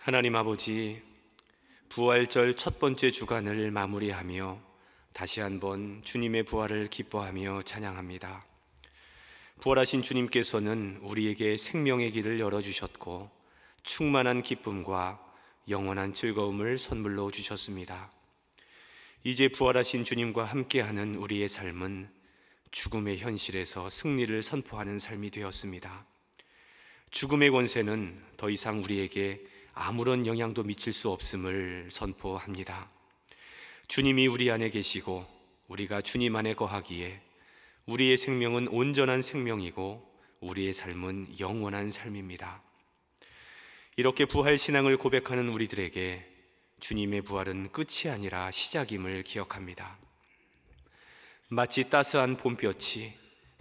하나님 아버지, 부활절 첫 번째 주간을 마무리하며 다시 한번 주님의 부활을 기뻐하며 찬양합니다. 부활하신 주님께서는 우리에게 생명의 길을 열어주셨고 충만한 기쁨과 영원한 즐거움을 선물로 주셨습니다. 이제 부활하신 주님과 함께하는 우리의 삶은 죽음의 현실에서 승리를 선포하는 삶이 되었습니다. 죽음의 권세는 더 이상 우리에게 아무런 영향도 미칠 수 없음을 선포합니다. 주님이 우리 안에 계시고 우리가 주님 안에 거하기에 우리의 생명은 온전한 생명이고 우리의 삶은 영원한 삶입니다. 이렇게 부활 신앙을 고백하는 우리들에게 주님의 부활은 끝이 아니라 시작임을 기억합니다. 마치 따스한 봄볕이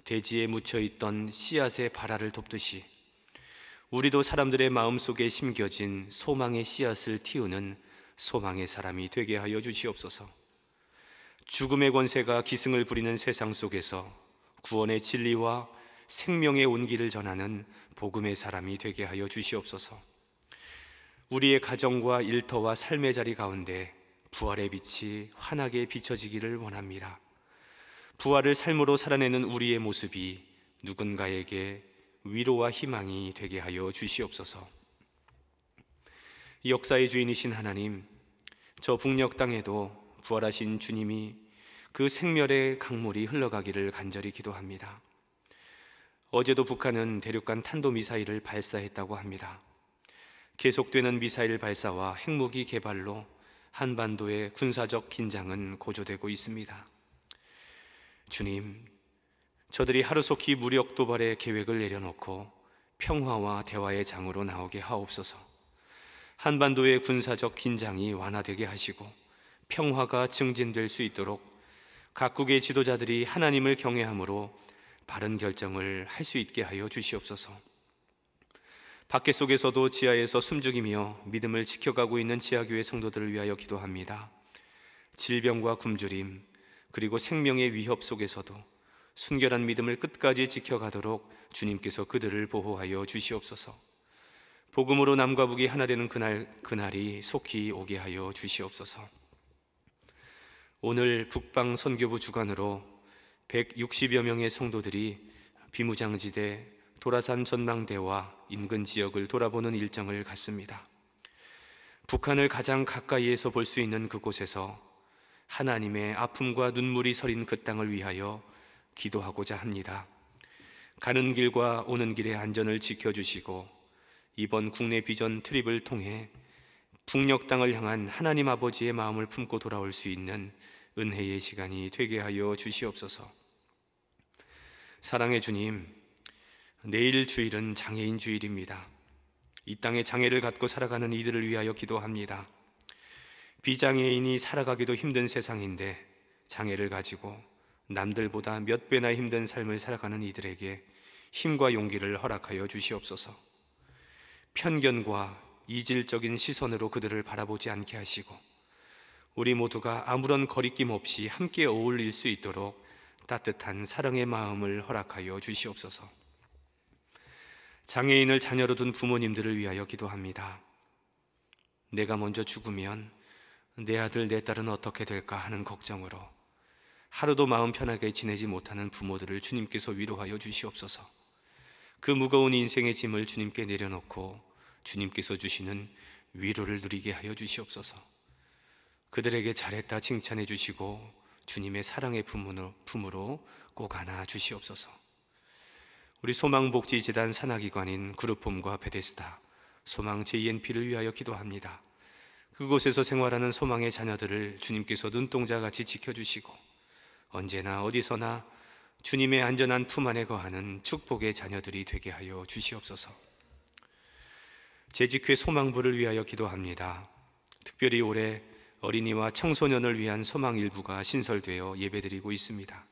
대지에 묻혀 있던 씨앗의 발아를 돕듯이 우리도 사람들의 마음속에 심겨진 소망의 씨앗을 틔우는 소망의 사람이 되게 하여 주시옵소서. 죽음의 권세가 기승을 부리는 세상 속에서 구원의 진리와 생명의 온기를 전하는 복음의 사람이 되게 하여 주시옵소서. 우리의 가정과 일터와 삶의 자리 가운데 부활의 빛이 환하게 비춰지기를 원합니다. 부활을 삶으로 살아내는 우리의 모습이 누군가에게 위로와 희망이 되게 하여 주시옵소서. 역사의 주인이신 하나님, 저 북녘 땅에도 부활하신 주님이 그 생멸의 강물이 흘러가기를 간절히 기도합니다. 어제도 북한은 대륙간 탄도미사일을 발사했다고 합니다. 계속되는 미사일 발사와 핵무기 개발로 한반도의 군사적 긴장은 고조되고 있습니다. 주님, 저들이 하루속히 무력 도발의 계획을 내려놓고 평화와 대화의 장으로 나오게 하옵소서. 한반도의 군사적 긴장이 완화되게 하시고 평화가 증진될 수 있도록 각국의 지도자들이 하나님을 경외함으로 바른 결정을 할 수 있게 하여 주시옵소서. 밖에 속에서도 지하에서 숨죽이며 믿음을 지켜가고 있는 지하교회 성도들을 위하여 기도합니다. 질병과 굶주림 그리고 생명의 위협 속에서도 순결한 믿음을 끝까지 지켜가도록 주님께서 그들을 보호하여 주시옵소서. 복음으로 남과 북이 하나 되는 그날 그날이 속히 오게 하여 주시옵소서. 오늘 북방 선교부 주관으로 160여 명의 성도들이 비무장지대 도라산 전망대와 인근 지역을 돌아보는 일정을 갖습니다. 북한을 가장 가까이에서 볼 수 있는 그곳에서 하나님의 아픔과 눈물이 서린 그 땅을 위하여 기도하고자 합니다. 가는 길과 오는 길의 안전을 지켜주시고 이번 국내 비전 트립을 통해 북녘 땅을 향한 하나님 아버지의 마음을 품고 돌아올 수 있는 은혜의 시간이 되게 하여 주시옵소서. 사랑의 주님, 내일 주일은 장애인 주일입니다. 이 땅에 장애를 갖고 살아가는 이들을 위하여 기도합니다. 비장애인이 살아가기도 힘든 세상인데 장애를 가지고 남들보다 몇 배나 힘든 삶을 살아가는 이들에게 힘과 용기를 허락하여 주시옵소서. 편견과 이질적인 시선으로 그들을 바라보지 않게 하시고 우리 모두가 아무런 거리낌 없이 함께 어울릴 수 있도록 따뜻한 사랑의 마음을 허락하여 주시옵소서. 장애인을 자녀로 둔 부모님들을 위하여 기도합니다. 내가 먼저 죽으면 내 아들, 내 딸은 어떻게 될까 하는 걱정으로 하루도 마음 편하게 지내지 못하는 부모들을 주님께서 위로하여 주시옵소서. 그 무거운 인생의 짐을 주님께 내려놓고 주님께서 주시는 위로를 누리게 하여 주시옵소서. 그들에게 잘했다 칭찬해 주시고 주님의 사랑의 품으로, 품으로 꼭 안아 주시옵소서. 우리 소망복지재단 산하기관인 그룹홈과 베데스다 소망 JNP를 위하여 기도합니다. 그곳에서 생활하는 소망의 자녀들을 주님께서 눈동자 같이 지켜주시고 언제나 어디서나 주님의 안전한 품 안에 거하는 축복의 자녀들이 되게 하여 주시옵소서. 재직회 소망부를 위하여 기도합니다. 특별히 올해 어린이와 청소년을 위한 소망 일부가 신설되어 예배드리고 있습니다.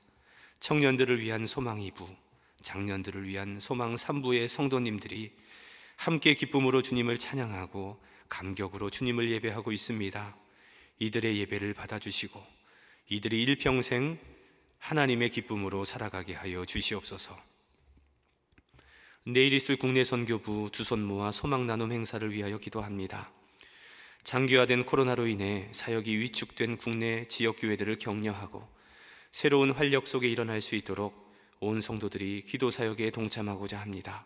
청년들을 위한 소망 2부, 장년들을 위한 소망 3부의 성도님들이 함께 기쁨으로 주님을 찬양하고 감격으로 주님을 예배하고 있습니다. 이들의 예배를 받아주시고 이들이 일평생 하나님의 기쁨으로 살아가게 하여 주시옵소서. 내일 있을 국내 선교부 두손 모아 소망 나눔 행사를 위하여 기도합니다. 장기화된 코로나로 인해 사역이 위축된 국내 지역 교회들을 격려하고 새로운 활력 속에 일어날 수 있도록 온 성도들이 기도 사역에 동참하고자 합니다.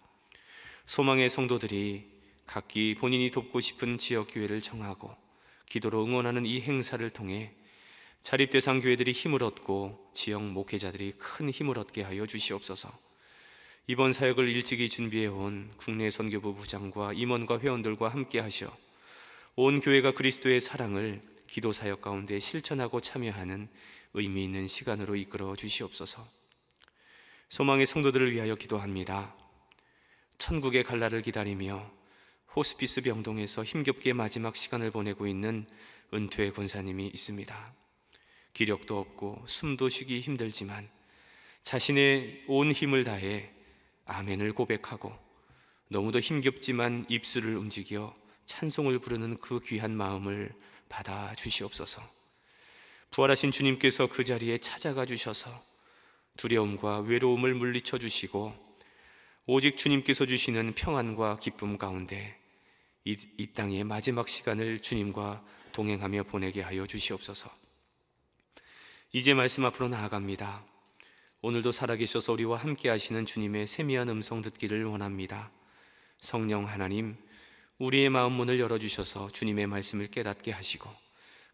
소망의 성도들이 각기 본인이 돕고 싶은 지역 교회를 정하고 기도로 응원하는 이 행사를 통해 자립대상 교회들이 힘을 얻고 지역 목회자들이 큰 힘을 얻게 하여 주시옵소서. 이번 사역을 일찍이 준비해 온 국내 선교부 부장과 임원과 회원들과 함께 하시어 온 교회가 그리스도의 사랑을 기도 사역 가운데 실천하고 참여하는 의미 있는 시간으로 이끌어 주시옵소서. 소망의 성도들을 위하여 기도합니다. 천국의 갈라를 기다리며 호스피스 병동에서 힘겹게 마지막 시간을 보내고 있는 은퇴의 권사님이 있습니다. 기력도 없고 숨도 쉬기 힘들지만 자신의 온 힘을 다해 아멘을 고백하고 너무도 힘겹지만 입술을 움직여 찬송을 부르는 그 귀한 마음을 받아 주시옵소서. 부활하신 주님께서 그 자리에 찾아가 주셔서 두려움과 외로움을 물리쳐 주시고 오직 주님께서 주시는 평안과 기쁨 가운데 이, 이 땅의 마지막 시간을 주님과 동행하며 보내게 하여 주시옵소서. 이제 말씀 앞으로 나아갑니다. 오늘도 살아계셔서 우리와 함께 하시는 주님의 세미한 음성 듣기를 원합니다. 성령 하나님, 우리의 마음 문을 열어주셔서 주님의 말씀을 깨닫게 하시고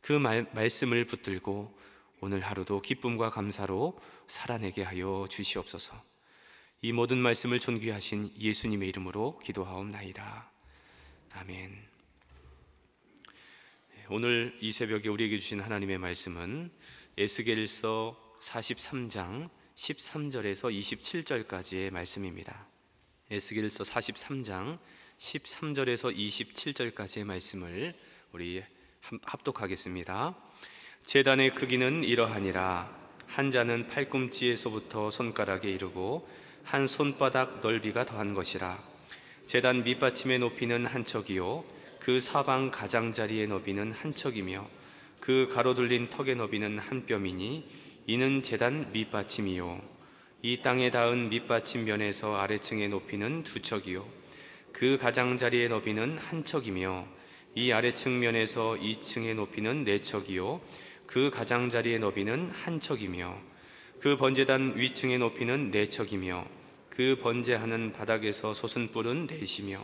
그 말, 말씀을 붙들고 오늘 하루도 기쁨과 감사로 살아내게 하여 주시옵소서. 이 모든 말씀을 존귀하신 예수님의 이름으로 기도하옵나이다. 아멘. 네, 오늘 이 새벽에 우리에게 주신 하나님의 말씀은 에스겔서 43장 13절에서 27절까지의 말씀입니다. 에스겔서 43장 13절에서 27절까지의 말씀을 우리 합독하겠습니다. 재단의 크기는 이러하니라 한 자는 팔꿈치에서부터 손가락에 이르고 한 손바닥 넓이가 더한 것이라 재단 밑받침의 높이는 한 척이요 그 사방 가장자리의 너비는 한 척이며 그 가로둘린 턱의 너비는 한 뼘이니 이는 재단 밑받침이요 이 땅에 닿은 밑받침 면에서 아래층의 높이는 두 척이요 그 가장자리의 너비는 한 척이며 이 아래층 면에서 2층의 높이는 네 척이요 그 가장자리의 너비는 한 척이며 그 번제단 위층의 높이는 네 척이며 그 번제하는 바닥에서 솟은 뿔은 넷이며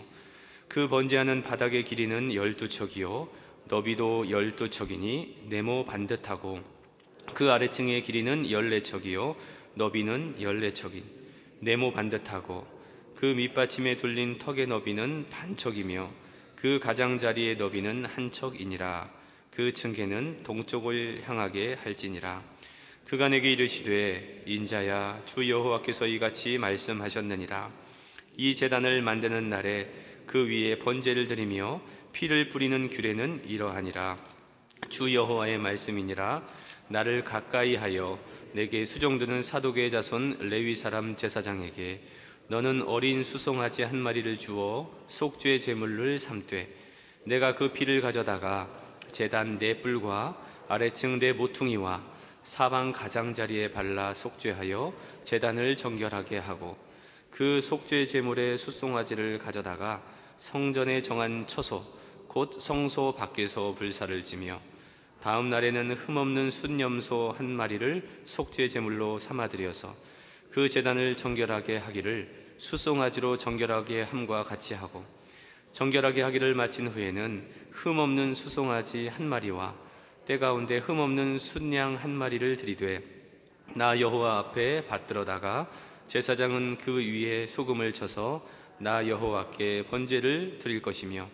그 번제하는 바닥의 길이는 열두 척이요 너비도 열두 척이니 네모 반듯하고 그 아래층의 길이는 열네 척이요 너비는 열네 척이 네모 반듯하고 그 밑받침에 둘린 턱의 너비는 반척이며 그 가장자리의 너비는 한 척이니라 그 층계는 동쪽을 향하게 할지니라 그가 내게 이르시되 인자야 주 여호와께서 이같이 말씀하셨느니라 이 제단을 만드는 날에 그 위에 번제를 드리며 피를 뿌리는 규례는 이러하니라 주 여호와의 말씀이니라 나를 가까이 하여 내게 수종드는 사독의 자손 레위 사람 제사장에게 너는 어린 수송아지 한 마리를 주어 속죄 제물을 삼되 내가 그 피를 가져다가 제단 네 뿔과 아래층 네 모퉁이와 사방 가장자리에 발라 속죄하여 제단을 정결하게 하고 그 속죄 제물의 수송아지를 가져다가 성전에 정한 처소 곧 성소 밖에서 불사를 지며 다음 날에는 흠없는 순염소 한 마리를 속죄 제물로 삼아 드려서 그 제단을 정결하게 하기를 수송아지로 정결하게 함과 같이 하고 정결하게 하기를 마친 후에는 흠없는 수송아지 한 마리와 때 가운데 흠없는 순양 한 마리를 들이되 나 여호와 앞에 받들어다가 제사장은 그 위에 소금을 쳐서 나 여호와께 번제를 드릴 것이며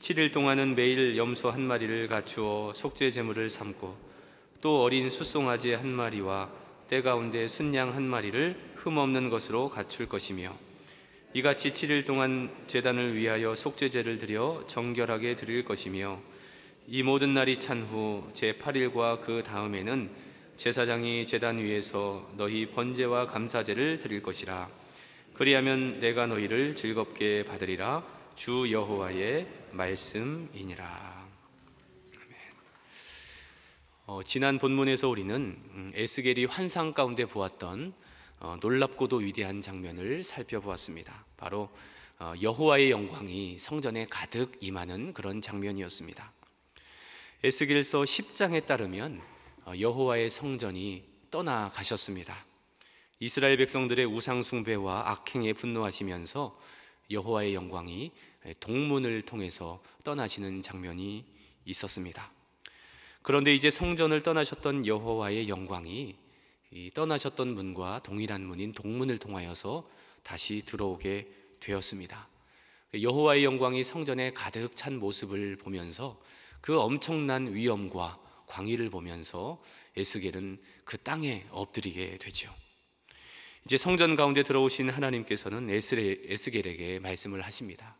7일 동안은 매일 염소 한 마리를 갖추어 속죄 제물을 삼고 또 어린 숫송아지 한 마리와 때 가운데 순양 한 마리를 흠없는 것으로 갖출 것이며 이같이 7일 동안 제단을 위하여 속죄제를 드려 정결하게 드릴 것이며 이 모든 날이 찬 후 제8일과 그 다음에는 제사장이 제단 위에서 너희 번제와 감사제를 드릴 것이라 그리하면 내가 너희를 즐겁게 받으리라 주 여호와의 말씀이니라. 어, 지난 본문에서 우리는 음, 에스겔이 환상 가운데 보았던 어, 놀랍고도 위대한 장면을 살펴보았습니다. 바로 어, 여호와의 영광이 성전에 가득 임하는 그런 장면이었습니다. 에스겔서 10장에 따르면 어, 여호와의 성전이 떠나가셨습니다. 이스라엘 백성들의 우상 숭배와 악행에 분노하시면서 여호와의 영광이 동문을 통해서 떠나시는 장면이 있었습니다. 그런데 이제 성전을 떠나셨던 여호와의 영광이 떠나셨던 문과 동일한 문인 동문을 통하여서 다시 들어오게 되었습니다. 여호와의 영광이 성전에 가득 찬 모습을 보면서 그 엄청난 위엄과 광희를 보면서 에스겔은 그 땅에 엎드리게 되죠. 이제 성전 가운데 들어오신 하나님께서는 에스겔에게 말씀을 하십니다.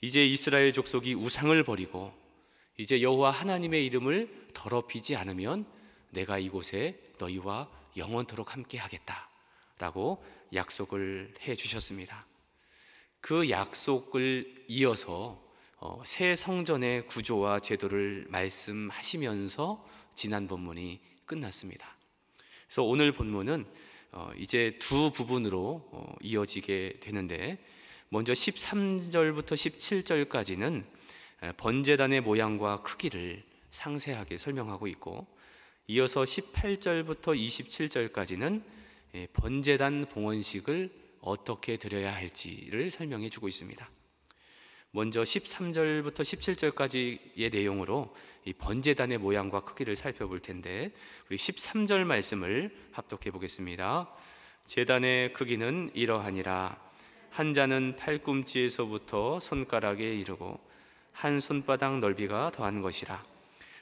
이제 이스라엘 족속이 우상을 버리고 이제 여호와 하나님의 이름을 더럽히지 않으면 내가 이곳에 너희와 영원토록 함께 하겠다라고 약속을 해 주셨습니다. 그 약속을 이어서 어, 새 성전의 구조와 제도를 말씀하시면서 지난 본문이 끝났습니다. 그래서 오늘 본문은 어, 이제 두 부분으로 어, 이어지게 되는데 먼저 13절부터 17절까지는 번제단의 모양과 크기를 상세하게 설명하고 있고 이어서 18절부터 27절까지는 번제단 봉헌식을 어떻게 드려야 할지를 설명해 주고 있습니다. 먼저 13절부터 17절까지의 내용으로 이 번제단의 모양과 크기를 살펴볼 텐데 우리 13절 말씀을 합독해 보겠습니다. 제단의 크기는 이러하니라 한 잔은 팔꿈치에서부터 손가락에 이르고 한 손바닥 넓이가 더한 것이라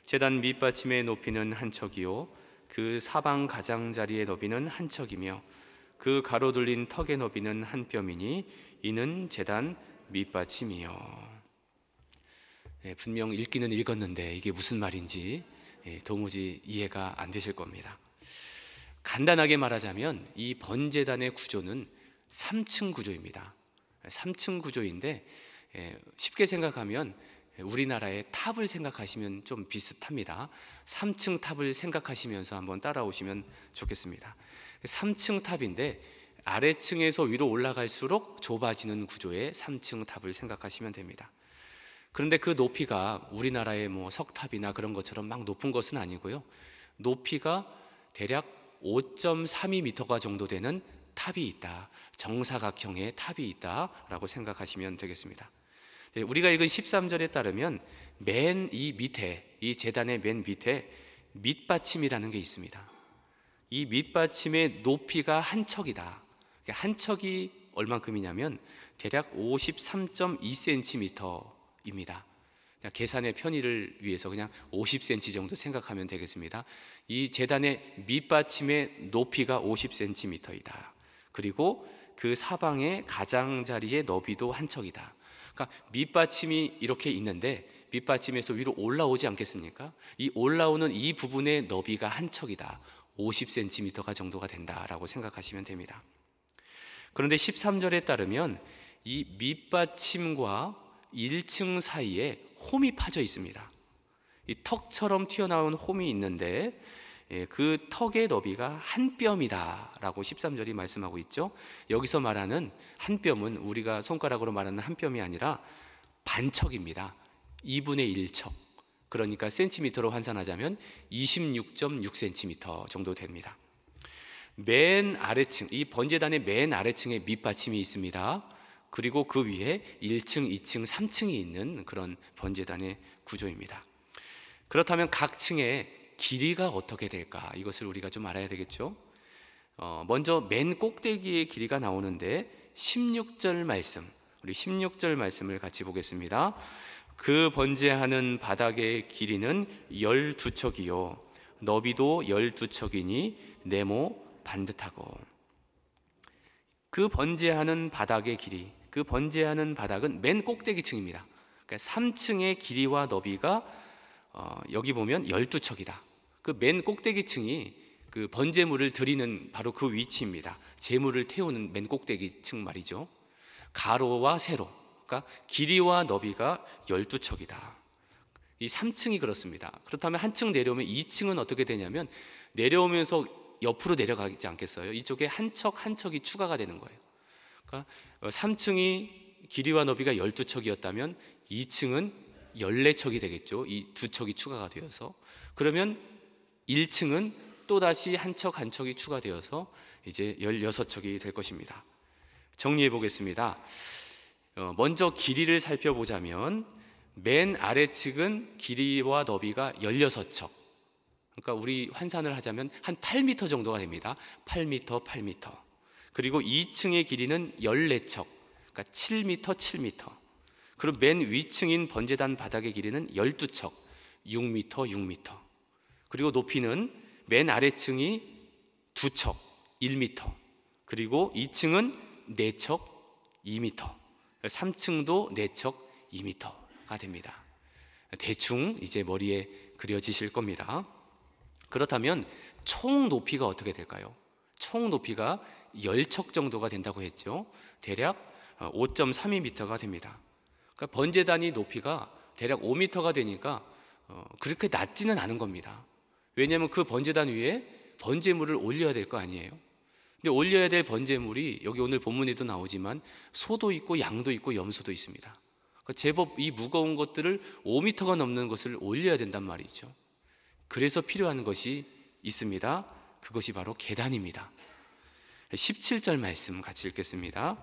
제단 밑받침의 높이는 한 척이요 그 사방 가장자리의 너비는 한 척이며 그 가로둘린 턱의 너비는 한 뼘이니 이는 제단 밑받침이요 예, 분명 읽기는 읽었는데 이게 무슨 말인지 예, 도무지 이해가 안 되실 겁니다. 간단하게 말하자면 이 번제단의 구조는 3층 구조입니다. 3층 구조인데 예, 쉽게 생각하면 우리나라의 탑을 생각하시면 좀 비슷합니다. 3층 탑을 생각하시면서 한번 따라오시면 좋겠습니다. 3층 탑인데 아래층에서 위로 올라갈수록 좁아지는 구조의 3층 탑을 생각하시면 됩니다. 그런데 그 높이가 우리나라의 뭐 석탑이나 그런 것처럼 막 높은 것은 아니고요. 높이가 대략 5.32m가 정도 되는 탑이 있다. 정사각형의 탑이 있다라고 생각하시면 되겠습니다. 네, 우리가 읽은 13절에 따르면 맨 이 밑에 이 재단의 맨 밑에 밑받침이라는 게 있습니다. 이 밑받침의 높이가 한 척이다. 그러니까 한 척이 얼만큼이냐면 대략 53.2cm 입니다. 계산의 편의를 위해서 그냥 50cm 정도 생각하면 되겠습니다. 이 재단의 밑받침의 높이가 50cm이다. 그리고 그 사방의 가장자리의 너비도 한 척이다. 그러니까 밑받침이 이렇게 있는데 밑받침에서 위로 올라오지 않겠습니까? 이 올라오는 이 부분의 너비가 한 척이다. 50cm가 정도가 된다라고 생각하시면 됩니다. 그런데 13절에 따르면 이 밑받침과 1층 사이에 홈이 파져 있습니다. 이 턱처럼 튀어나온 홈이 있는데 예, 그 턱의 너비가 한 뼘이다라고 13절이 말씀하고 있죠. 여기서 말하는 한 뼘은 우리가 손가락으로 말하는 한 뼘이 아니라 반척입니다. 2분의 1척. 그러니까 센티미터로 환산하자면 26.6cm 정도 됩니다. 맨 아래층, 이 번제단의 맨 아래층에 밑받침이 있습니다. 그리고 그 위에 1층, 2층, 3층이 있는 그런 번제단의 구조입니다. 그렇다면 각 층의 길이가 어떻게 될까? 이것을 우리가 좀 알아야 되겠죠? 어, 먼저 맨 꼭대기의 길이가 나오는데 16절 말씀, 우리 16절 말씀을 같이 보겠습니다. 그 번제하는 바닥의 길이는 12척이요. 너비도 12척이니 네모 반듯하고. 그 번제하는 바닥의 길이 그 번제하는 바닥은 맨 꼭대기층입니다. 그러니까 3층의 길이와 너비가 어, 여기 보면 12척이다. 그 맨 꼭대기층이 그 번제물을 드리는 바로 그 위치입니다. 제물을 태우는 맨 꼭대기층 말이죠. 가로와 세로. 그러니까 길이와 너비가 12척이다. 이 3층이 그렇습니다. 그렇다면 한 층 내려오면 2층은 어떻게 되냐면 내려오면서 옆으로 내려가지 않겠어요? 이쪽에 한 척 한 척이 추가가 되는 거예요. 그러니까 3층이 어, 길이와 너비가 12척이었다면 2층은 14척이 되겠죠. 이 두 척이 추가가 되어서 그러면 1층은 또다시 한 척 한 척이 추가되어서 이제 16척이 될 것입니다. 정리해 보겠습니다. 어, 먼저 길이를 살펴보자면 맨 아래측은 길이와 너비가 16척. 그러니까 우리 환산을 하자면 한 8m 정도가 됩니다. 8m, 8m. 그리고 2층의 길이는 14척, 그러니까 7m, 7m. 그리고 맨 위층인 번제단 바닥의 길이는 12척, 6m, 6m. 그리고 높이는 맨 아래층이 2척, 1m. 그리고 2층은 4척, 2m. 3층도 4척, 2m가 됩니다. 대충 이제 머리에 그려지실 겁니다. 그렇다면 총 높이가 어떻게 될까요? 총 높이가 10척 정도가 된다고 했죠. 대략 5.32m가 어, 됩니다. 그러니까 번제단이 높이가 대략 5m가 되니까 어, 그렇게 낮지는 않은 겁니다. 왜냐하면 그 번제단 위에 번제물을 올려야 될 거 아니에요. 근데 올려야 될 번제물이 여기 오늘 본문에도 나오지만 소도 있고 양도 있고 염소도 있습니다. 그러니까 제법 이 무거운 것들을 5m가 넘는 것을 올려야 된단 말이죠. 그래서 필요한 것이 있습니다. 그것이 바로 계단입니다. 17절 말씀 같이 읽겠습니다.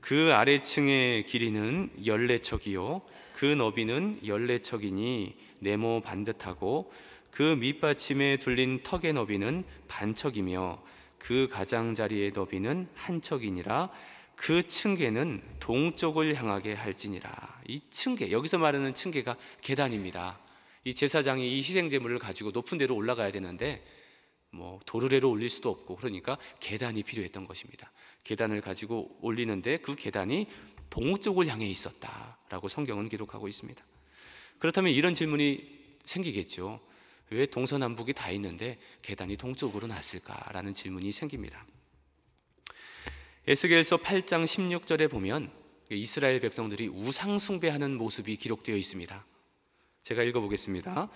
그 아래층의 길이는 14척이요 그 너비는 14척이니 네모 반듯하고 그 밑받침에 둘린 턱의 너비는 반척이며 그 가장자리의 너비는 한 척이니라 그 층계는 동쪽을 향하게 할지니라 이 층계 여기서 말하는 층계가 계단입니다 이 제사장이 이 희생 제물을 가지고 높은 데로 올라가야 되는데 뭐 도르래로 올릴 수도 없고 그러니까 계단이 필요했던 것입니다. 계단을 가지고 올리는데 그 계단이 동우 쪽을 향해 있었다라고 성경은 기록하고 있습니다. 그렇다면 이런 질문이 생기겠죠. 왜 동서남북이 다 있는데 계단이 동쪽으로 났을까라는 질문이 생깁니다. 에스겔서 8장 16절에 보면 이스라엘 백성들이 우상 숭배하는 모습이 기록되어 있습니다. 제가 읽어보겠습니다.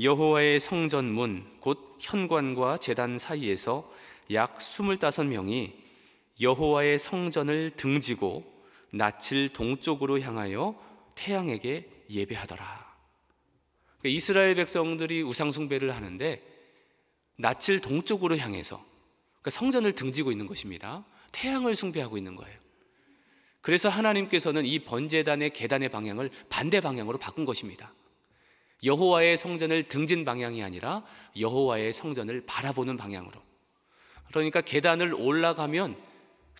여호와의 성전 문, 곧 현관과 재단 사이에서 약 25명이 여호와의 성전을 등지고 낯을 동쪽으로 향하여 태양에게 예배하더라. 그러니까 이스라엘 백성들이 우상숭배를 하는데 낯을 동쪽으로 향해서 그러니까 성전을 등지고 있는 것입니다. 태양을 숭배하고 있는 거예요. 그래서 하나님께서는 이 번제단의 계단의 방향을 반대 방향으로 바꾼 것입니다. 여호와의 성전을 등진 방향이 아니라 여호와의 성전을 바라보는 방향으로. 그러니까 계단을 올라가면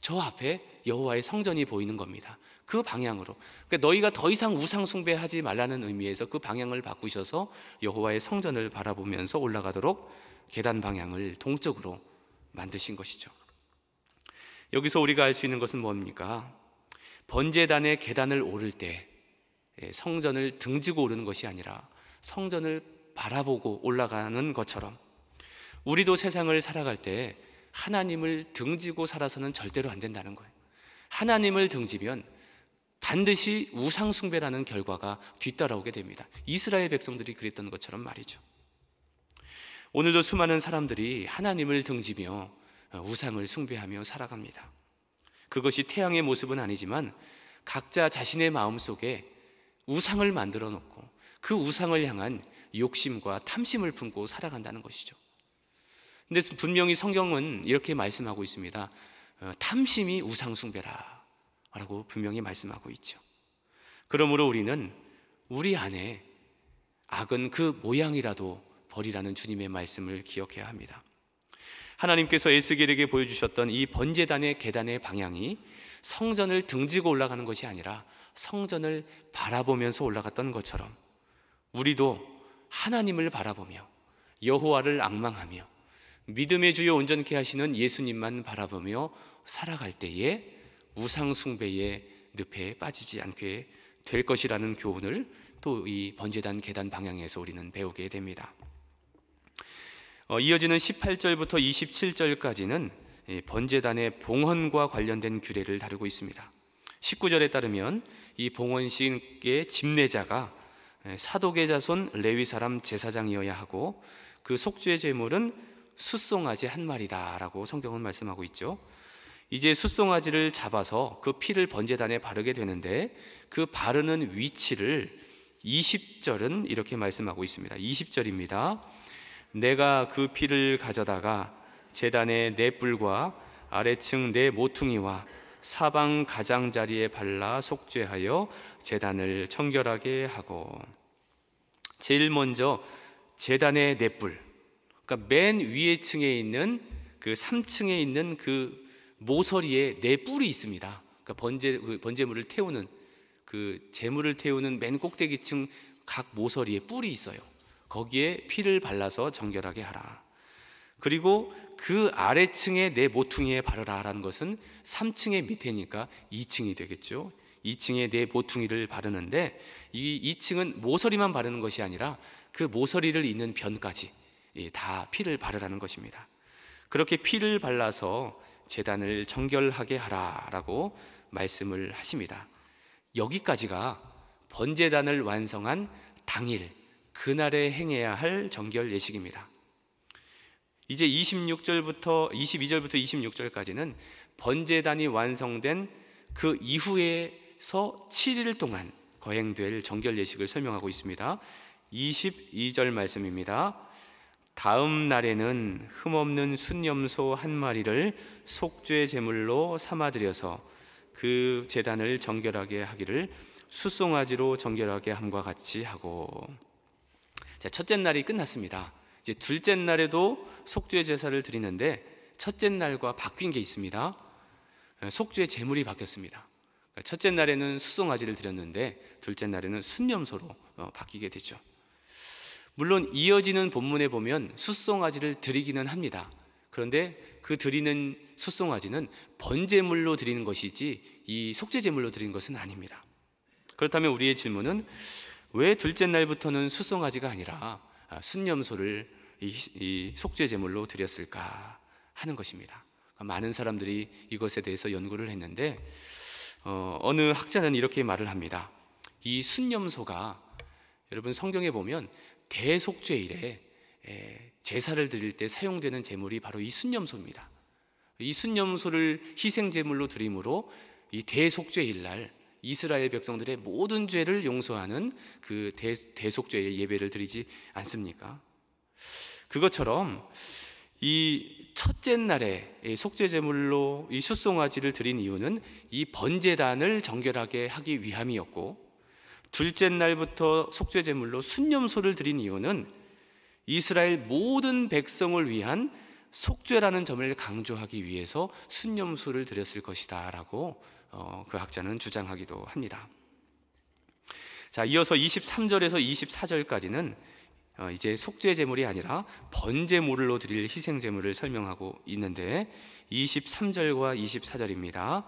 저 앞에 여호와의 성전이 보이는 겁니다. 그 방향으로. 그러니까 너희가 더 이상 우상 숭배하지 말라는 의미에서 그 방향을 바꾸셔서 여호와의 성전을 바라보면서 올라가도록 계단 방향을 동쪽으로 만드신 것이죠. 여기서 우리가 알 수 있는 것은 뭡니까? 번제단의 계단을 오를 때 예, 성전을 등지고 오르는 것이 아니라 성전을 바라보고 올라가는 것처럼 우리도 세상을 살아갈 때 하나님을 등지고 살아서는 절대로 안 된다는 거예요. 하나님을 등지면 반드시 우상숭배라는 결과가 뒤따라오게 됩니다. 이스라엘 백성들이 그랬던 것처럼 말이죠. 오늘도 수많은 사람들이 하나님을 등지며 우상을 숭배하며 살아갑니다. 그것이 태양의 모습은 아니지만 각자 자신의 마음 속에 우상을 만들어 놓고 그 우상을 향한 욕심과 탐심을 품고 살아간다는 것이죠. 근데 분명히 성경은 이렇게 말씀하고 있습니다. 어, 탐심이 우상숭배라. 라고 분명히 말씀하고 있죠. 그러므로 우리는 우리 안에 악은 그 모양이라도 버리라는 주님의 말씀을 기억해야 합니다. 하나님께서 에스겔에게 보여주셨던 이 번제단의 계단의 방향이 성전을 등지고 올라가는 것이 아니라 성전을 바라보면서 올라갔던 것처럼 우리도 하나님을 바라보며 여호와를 악망하며 믿음의 주여 온전케 하시는 예수님만 바라보며 살아갈 때에 우상 숭배의 늪에 빠지지 않게 될 것이라는 교훈을 또 이 번제단 계단 방향에서 우리는 배우게 됩니다. 어, 이어지는 18절부터 27절까지는 번제단의 봉헌과 관련된 규례를 다루고 있습니다. 19절에 따르면 이 봉헌식의 집례자가 예, 사독의 자손 레위 사람 제사장이어야 하고 그 속죄 제물은 숫송아지 한 마리다라고 성경은 말씀하고 있죠. 이제 숫송아지를 잡아서 그 피를 번제단에 바르게 되는데 그 바르는 위치를 20절은 이렇게 말씀하고 있습니다. 20절입니다. 내가 그 피를 가져다가 제단의 내 뿔과 아래층 내 모퉁이와 사방 가장자리에 발라 속죄하여 재단을 청결하게 하고 제일 먼저 재단의 넷불 그러니까 맨 위에 층에 있는 그 3층에 있는 그 모서리에 네 뿔이 있습니다. 그러니까 번제 그 번제물을 태우는 그 제물을 태우는 맨 꼭대기층 각 모서리에 뿔이 있어요. 거기에 피를 발라서 정결하게 하라. 그리고 그 아래층에 내 모퉁이에 바르라라는 것은 3층의 밑에니까 2층이 되겠죠. 2층에 내 모퉁이를 바르는데 이 2층은 모서리만 바르는 것이 아니라 그 모서리를 잇는 변까지 예, 다 피를 바르라는 것입니다. 그렇게 피를 발라서 재단을 정결하게 하라라고 말씀을 하십니다. 여기까지가 번제단을 완성한 당일 그날에 행해야 할 정결 예식입니다. 이제 26절부터 22절부터 26절까지는 번제단이 완성된 그 이후에서 7일 동안 거행될 정결 예식을 설명하고 있습니다. 22절 말씀입니다. 다음 날에는 흠없는 순염소 한 마리를 속죄 제물로 삼아 드려서 그 제단을 정결하게 하기를 수송아지로 정결하게 함과 같이 하고 자, 첫째 날이 끝났습니다. 이제 둘째 날에도 속죄 제사를 드리는데 첫째 날과 바뀐 게 있습니다. 예, 속죄 제물이 바뀌었습니다. 그러니까 첫째 날에는 수송아지를 드렸는데 둘째 날에는 순념소로 어, 바뀌게 되죠. 물론 이어지는 본문에 보면 수송아지를 드리기는 합니다. 그런데 그 드리는 수송아지는 번제물로 드리는 것이지 이 속죄제물로 드리는 것은 아닙니다. 그렇다면 우리의 질문은 왜 둘째 날부터는 수송아지가 아니라 아, 순념소를 이 속죄 제물로 드렸을까 하는 것입니다. 그러니까 많은 사람들이 이것에 대해서 연구를 했는데 어, 어느 학자는 이렇게 말을 합니다. 이 순념소가 여러분 성경에 보면 대속죄일에 예, 제사를 드릴 때 사용되는 제물이 바로 이 순념소입니다. 이 순념소를 희생 제물로 드림으로 이 대속죄일 날 이스라엘 백성들의 모든 죄를 용서하는 그 대, 대속죄의 예배를 드리지 않습니까? 그것처럼 이 첫째 날에 속죄 제물로 이 숫송아지를 드린 이유는 이 번제단을 정결하게 하기 위함이었고 둘째 날부터 속죄 제물로 순념소를 드린 이유는 이스라엘 모든 백성을 위한 속죄라는 점을 강조하기 위해서 순념소를 드렸을 것이다라고 어, 그 학자는 주장하기도 합니다. 자, 이어서 23절에서 24절까지는 어, 이제 속죄 제물이 아니라 번제 물로 드릴 희생 제물을 설명하고 있는데 23절과 24절입니다.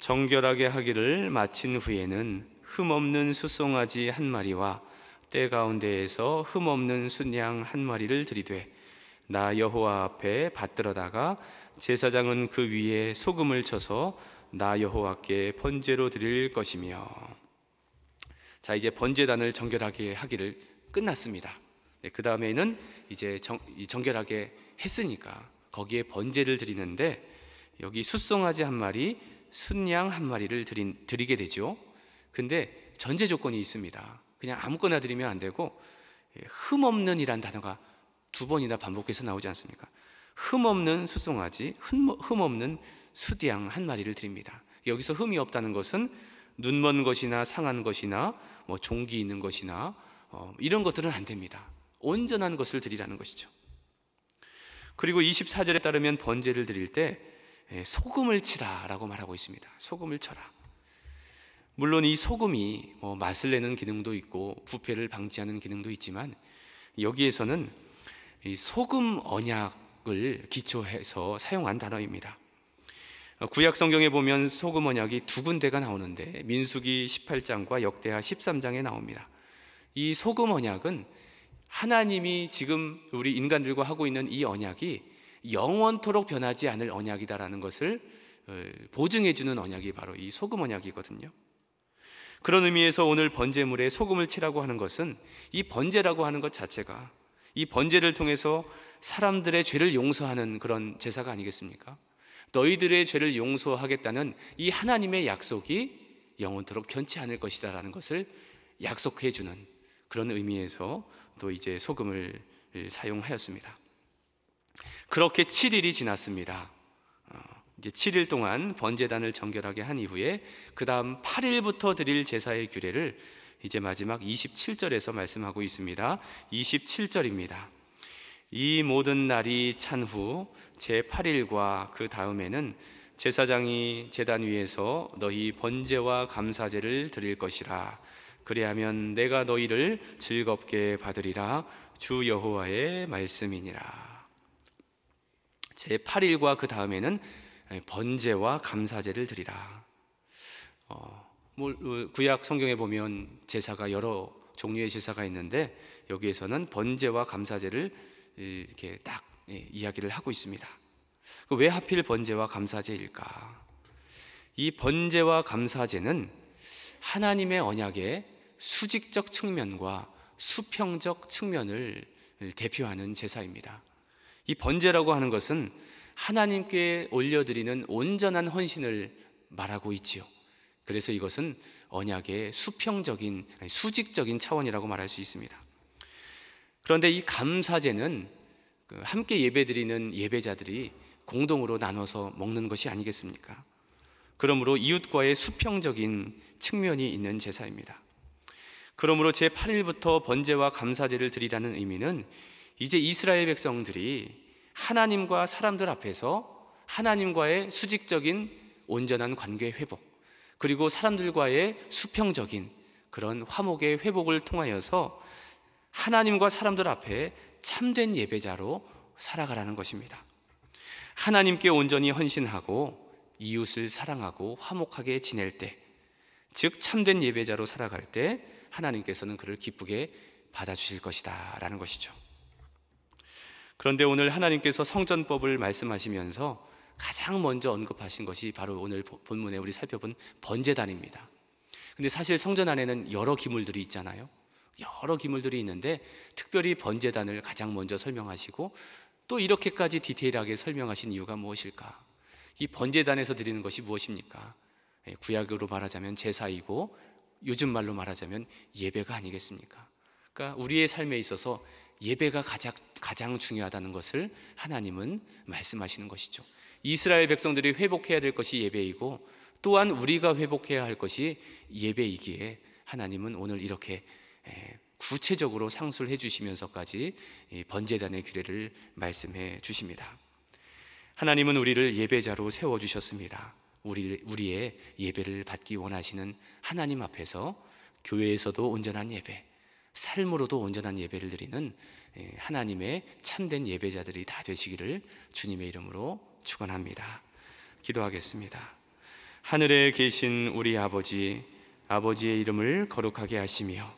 정결하게 하기를 마친 후에는 흠 없는 수송아지 한 마리와 때 가운데에서 흠 없는 순양 한 마리를 들이되 나 여호와 앞에 받들어다가 제사장은 그 위에 소금을 쳐서 나 여호와께 번제로 드릴 것이며 자 이제 번제단을 정결하게 하기를 끝났습니다. 네, 그 다음에는 이제 정, 정결하게 했으니까 거기에 번제를 드리는데 여기 숫송아지 한 마리, 순양 한 마리를 드린, 드리게 되죠. 근데 전제 조건이 있습니다. 그냥 아무거나 드리면 안 되고 예, 흠 없는이란 단어가 두 번이나 반복해서 나오지 않습니까? 흠 없는 수송아지, 흠, 흠 없는 수디양 한 마리를 드립니다. 여기서 흠이 없다는 것은 눈먼 것이나 상한 것이나 뭐 종기 있는 것이나 어, 이런 것들은 안 됩니다. 온전한 것을 드리라는 것이죠. 그리고 24절에 따르면 번제를 드릴 때 예, 소금을 치라라고 말하고 있습니다. 소금을 쳐라. 물론 이 소금이 뭐 맛을 내는 기능도 있고 부패를 방지하는 기능도 있지만 여기에서는 소금 언약을 기초해서 사용한 단어입니다. 어, 구약 성경에 보면 소금 언약이 두 군데가 나오는데 민수기 18장과 역대하 13장에 나옵니다. 이 소금 언약은 하나님이 지금 우리 인간들과 하고 있는 이 언약이 영원토록 변하지 않을 언약이다라는 것을 어, 보증해 주는 언약이 바로 이 소금 언약이거든요. 그런 의미에서 오늘 번제물에 소금을 치라고 하는 것은 이 번제라고 하는 것 자체가 이 번제를 통해서 사람들의 죄를 용서하는 그런 제사가 아니겠습니까? 너희들의 죄를 용서하겠다는 이 하나님의 약속이 영원토록 변치 않을 것이다라는 것을 약속해 주는 그런 의미에서 또 이제 소금을 사용하였습니다. 그렇게 7일이 지났습니다. 어, 이제 7일 동안 번제단을 정결하게 한 이후에 그다음 8일부터 드릴 제사의 규례를 이제 마지막 27절에서 말씀하고 있습니다. 27절입니다. 이 모든 날이 찬 후 제8일과 그 다음에는 제사장이 제단 위에서 너희 번제와 감사제를 드릴 것이라 그리하면 내가 너희를 즐겁게 받으리라 주 여호와의 말씀이니라 제8일과 그 다음에는 번제와 감사제를 드리라 어, 뭐, 어, 구약 성경에 보면 제사가 여러 종류의 제사가 있는데 여기에서는 번제와 감사제를 이렇게 딱 예, 이야기를 하고 있습니다. 그 왜 하필 번제와 감사제일까? 이 번제와 감사제는 하나님의 언약의 수직적 측면과 수평적 측면을 대표하는 제사입니다. 이 번제라고 하는 것은 하나님께 올려드리는 온전한 헌신을 말하고 있지요. 그래서 이것은 언약의 수평적인, 수직적인 차원이라고 말할 수 있습니다. 그런데 이 감사제는 그 함께 예배드리는 예배자들이 공동으로 나눠서 먹는 것이 아니겠습니까? 그러므로 이웃과의 수평적인 측면이 있는 제사입니다. 그러므로 제 8일부터 번제와 감사제를 드리라는 의미는 이제 이스라엘 백성들이 하나님과 사람들 앞에서 하나님과의 수직적인 온전한 관계 회복, 그리고 사람들과의 수평적인 그런 화목의 회복을 통하여서 하나님과 사람들 앞에 참된 예배자로 살아가라는 것입니다. 하나님께 온전히 헌신하고 이웃을 사랑하고 화목하게 지낼 때, 즉 참된 예배자로 살아갈 때 하나님께서는 그를 기쁘게 받아주실 것이다라는 것이죠. 그런데 오늘 하나님께서 성전법을 말씀하시면서 가장 먼저 언급하신 것이 바로 오늘 본문에 우리 살펴본 번제단입니다. 근데 사실 성전 안에는 여러 기물들이 있잖아요. 여러 기물들이 있는데 특별히 번제단을 가장 먼저 설명하시고 또 이렇게까지 디테일하게 설명하신 이유가 무엇일까? 이 번제단에서 드리는 것이 무엇입니까? 예, 구약으로 말하자면 제사이고 요즘 말로 말하자면 예배가 아니겠습니까? 그러니까 우리의 삶에 있어서 예배가 가장, 가장 중요하다는 것을 하나님은 말씀하시는 것이죠. 이스라엘 백성들이 회복해야 될 것이 예배이고 또한 우리가 회복해야 할 것이 예배이기에 하나님은 오늘 이렇게 예, 구체적으로 상술해 주시면서까지 번제단의 규례를 말씀해 주십니다. 하나님은 우리를 예배자로 세워 주셨습니다. 우리 우리의 예배를 받기 원하시는 하나님 앞에서 교회에서도 온전한 예배, 삶으로도 온전한 예배를 드리는 예, 하나님의 참된 예배자들이 다 되시기를 주님의 이름으로 축원합니다. 기도하겠습니다. 하늘에 계신 우리 아버지 아버지의 이름을 거룩하게 하시며